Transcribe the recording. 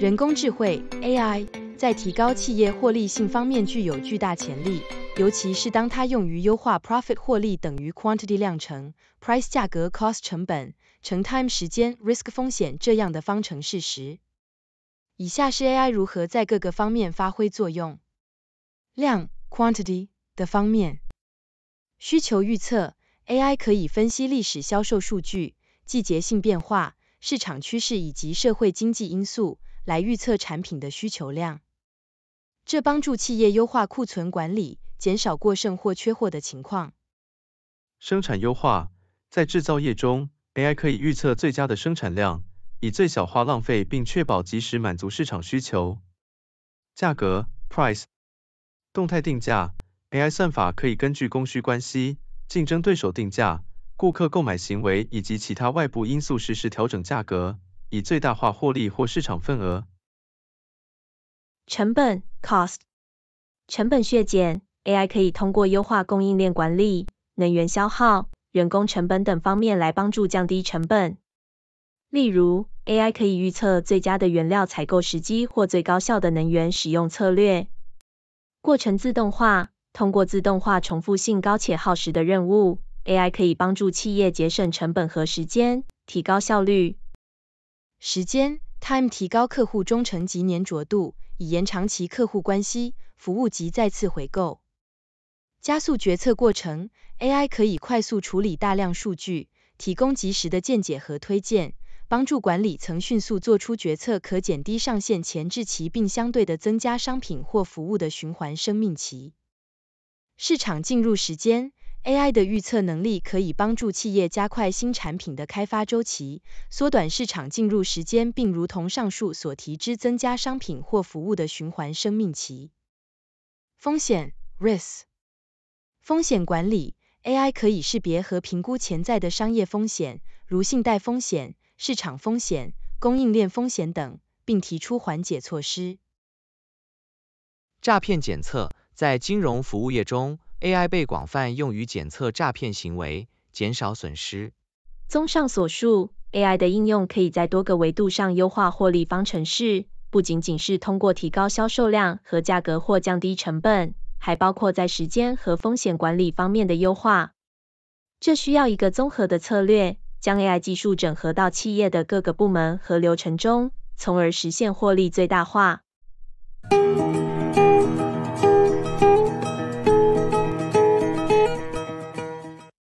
人工智慧 AI 在提高企业获利性方面具有巨大潜力，尤其是当它用于优化 profit 获利等于 quantity 量乘 price 价格 cost 成本乘 time 时间 risk 风险这样的方程式时。以下是 AI 如何在各个方面发挥作用。量 quantity 的方面，需求预测，AI 可以分析历史销售数据、季节性变化、市场趋势以及社会经济因素。来预测产品的需求量，这帮助企业优化库存管理，减少过剩或缺货的情况。生产优化，在制造业中，AI 可以预测最佳的生产量，以最小化浪费并确保及时满足市场需求。价格 （Price） 动态定价，AI 算法可以根据供需关系、竞争对手定价、顾客购买行为以及其他外部因素实时调整价格。以最大化获利或市场份额。成本 （Cost） 成本削减，AI 可以通过优化供应链管理、能源消耗、人工成本等方面来帮助降低成本。例如，AI 可以预测最佳的原料采购时机或最高效的能源使用策略。过程自动化，通过自动化重复性高且耗时的任务，AI 可以帮助企业节省成本和时间，提高效率。时间，time，提高客户忠诚及粘着度，以延长其客户关系，服务及再次回购。加速决策过程，AI 可以快速处理大量数据，提供及时的见解和推荐，帮助管理层迅速做出决策，可减低上线前置期，并相对的增加商品或服务的循环生命期。市场进入时间。AI 的预测能力可以帮助企业加快新产品的开发周期，缩短市场进入时间，并如同上述所提之增加商品或服务的循环生命期。风险 （Risk） 风险管理，AI 可以识别和评估潜在的商业风险，如信贷风险、市场风险、供应链风险等，并提出缓解措施。诈骗检测，在金融服务业中。AI 被广泛用于检测诈骗行为，减少损失。综上所述，AI 的应用可以在多个维度上优化获利方程式，不仅仅是通过提高销售量和价格或降低成本，还包括在时间和风险管理方面的优化。这需要一个综合的策略，将 AI 技术整合到企业的各个部门和流程中，从而实现获利最大化。